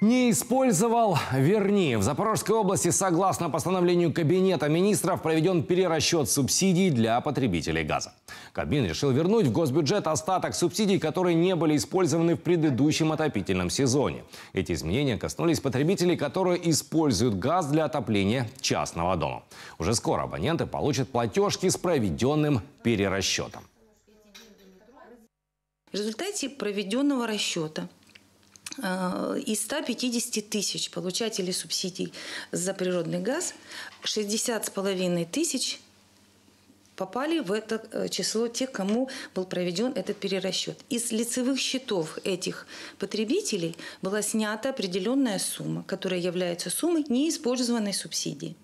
Не использовал, верни. В Запорожской области, согласно постановлению Кабинета министров, проведен перерасчет субсидий для потребителей газа. Кабмин решил вернуть в госбюджет остаток субсидий, которые не были использованы в предыдущем отопительном сезоне. Эти изменения коснулись потребителей, которые используют газ для отопления частного дома. Уже скоро абоненты получат платежки с проведенным перерасчетом. В результате проведенного расчета Э, из 150 тысяч получателей субсидий за природный газ 60 с половиной тысяч попали в это э, число тех, кому был проведен этот перерасчет. Из лицевых счетов этих потребителей была снята определенная сумма, которая является суммой неиспользованной субсидии.